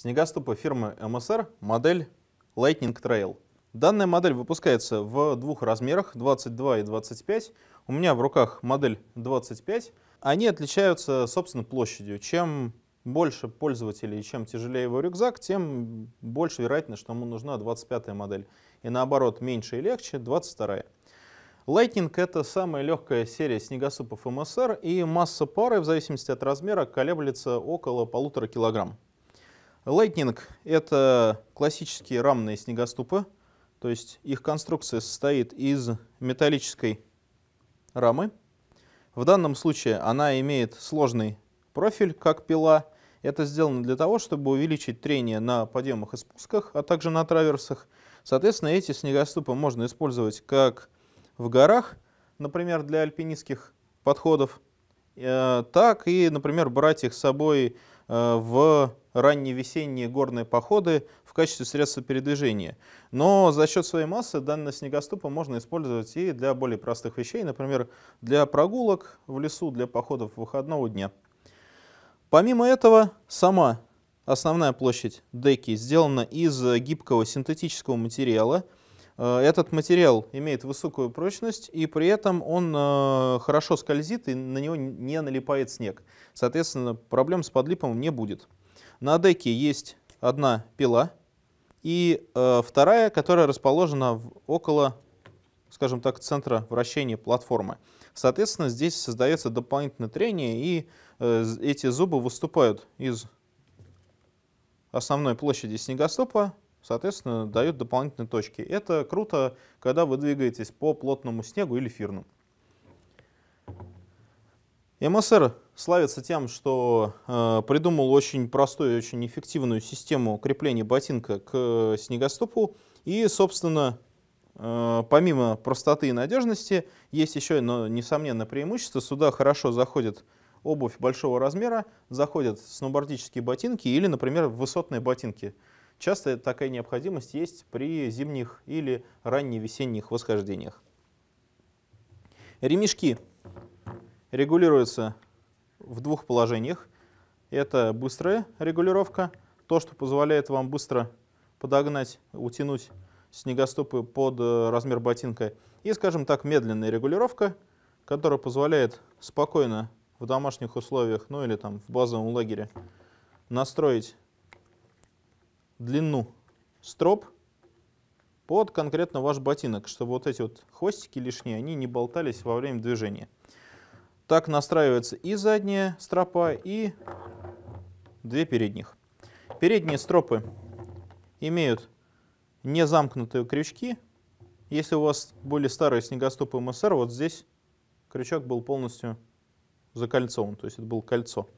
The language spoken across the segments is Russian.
снегоступа фирмы МСР, модель Lightning Trail. Данная модель выпускается в двух размерах, 22 и 25. У меня в руках модель 25. Они отличаются, собственно, площадью. Чем больше пользователей, чем тяжелее его рюкзак, тем больше вероятность, что ему нужна 25 модель. И наоборот, меньше и легче 22 -я. Lightning — это самая легкая серия снегосупов МСР, и масса пары, в зависимости от размера, колеблется около полутора килограмм. Lightning — это классические рамные снегоступы, то есть их конструкция состоит из металлической рамы. В данном случае она имеет сложный профиль, как пила. Это сделано для того, чтобы увеличить трение на подъемах и спусках, а также на траверсах. Соответственно, эти снегоступы можно использовать как в горах, например, для альпинистских подходов, э, так и, например, брать их с собой Э, в ранние весенние горные походы в качестве средства передвижения. Но за счет своей массы данные снегоступа можно использовать и для более простых вещей, например, для прогулок в лесу, для походов выходного дня. Помимо этого, сама основная площадь деки сделана из гибкого синтетического материала – Э, этот материал имеет высокую прочность, и при этом он э, хорошо скользит, и на него не налипает снег. Соответственно, проблем с подлипом не будет. На деке есть одна пила и э, вторая, которая расположена около, скажем так, центра вращения платформы. Соответственно, здесь создается дополнительное трение, и эти зубы выступают из основной площади снегоступа, соответственно, дает дополнительные точки. Это круто, когда вы двигаетесь по плотному снегу или фирну. МСР славится тем, что э, придумал очень простую и очень эффективную систему крепления ботинка к снегоступу. И, собственно, э, помимо простоты и надежности, есть еще, но, несомненно, преимущество. Сюда хорошо заходит обувь большого размера, заходят сноубордические ботинки или, например, высотные ботинки – Часто такая необходимость есть при зимних или весенних восхождениях. Ремешки регулируются в двух положениях. Это быстрая регулировка, то, что позволяет вам быстро подогнать, утянуть снегоступы под э, размер ботинка. И, скажем так, медленная регулировка, которая позволяет спокойно в домашних условиях, ну или там в базовом лагере, настроить длину строп под конкретно ваш ботинок, чтобы вот эти вот хвостики лишние, они не болтались во время движения. Так настраивается и задняя стропа, и две передних. Передние стропы имеют не замкнутые крючки. Если у вас были старые снегоступы МСР, вот здесь крючок был полностью закольцован, то есть это было кольцо.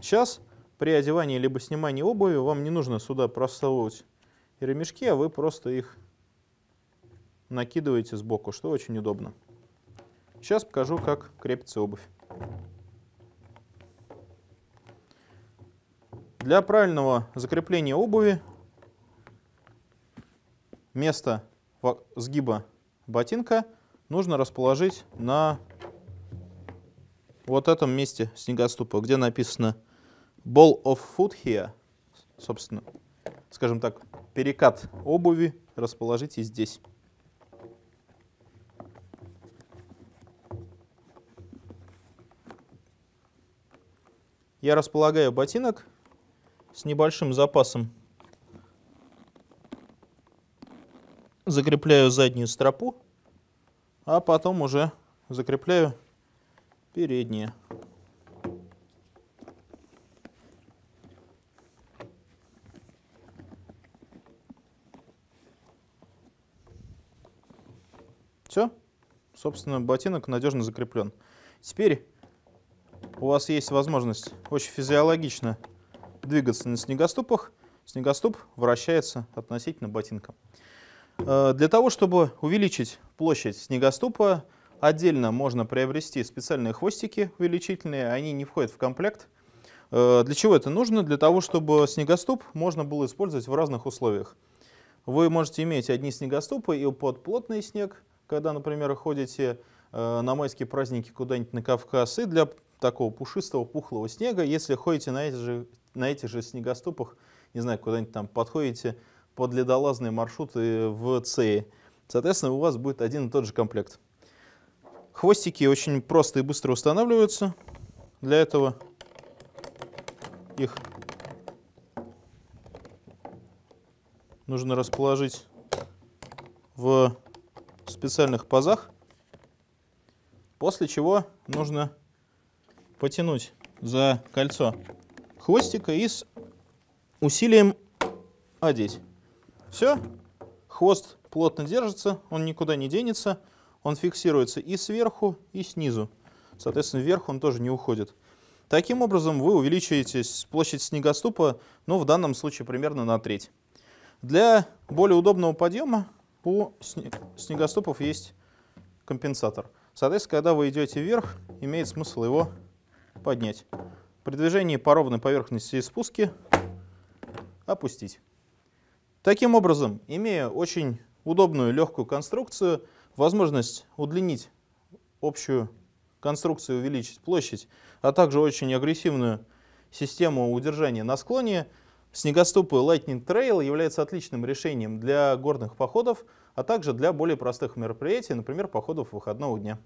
Сейчас при одевании либо снимании обуви вам не нужно сюда просовывать ремешки, а вы просто их накидываете сбоку, что очень удобно. Сейчас покажу, как крепится обувь. Для правильного закрепления обуви место сгиба ботинка нужно расположить на вот этом месте снегоступа, где написано ball of foot here, собственно, скажем так, перекат обуви расположите здесь. Я располагаю ботинок с небольшим запасом. Закрепляю заднюю стропу, а потом уже закрепляю передние. Все, собственно, ботинок надежно закреплен. Теперь у вас есть возможность очень физиологично двигаться на снегоступах. Снегоступ вращается относительно ботинка. Э, для того, чтобы увеличить площадь снегоступа, отдельно можно приобрести специальные хвостики увеличительные, они не входят в комплект. Э, для чего это нужно? Для того, чтобы снегоступ можно было использовать в разных условиях. Вы можете иметь одни снегоступы и под плотный снег, когда, например, ходите э, на майские праздники куда-нибудь на Кавказ, и для такого пушистого, пухлого снега, если ходите на этих же, на этих же снегоступах, не знаю, куда-нибудь там подходите под ледолазные маршруты в ЦЕ, соответственно, у вас будет один и тот же комплект. Хвостики очень просто и быстро устанавливаются. Для этого их нужно расположить в специальных пазах, после чего нужно потянуть за кольцо хвостика и с усилием одеть. Все, хвост плотно держится, он никуда не денется, он фиксируется и сверху, и снизу. Соответственно, вверх он тоже не уходит. Таким образом, вы увеличиваете площадь снегоступа, ну, в данном случае примерно на треть. Для более удобного подъема у снегоступов есть компенсатор. Соответственно, когда вы идете вверх, имеет смысл его поднять. При движении по ровной поверхности и спуске опустить. Таким образом, имея очень удобную легкую конструкцию, возможность удлинить общую конструкцию, увеличить площадь, а также очень агрессивную систему удержания на склоне – Снегоступы Lightning Trail являются отличным решением для горных походов, а также для более простых мероприятий, например, походов выходного дня.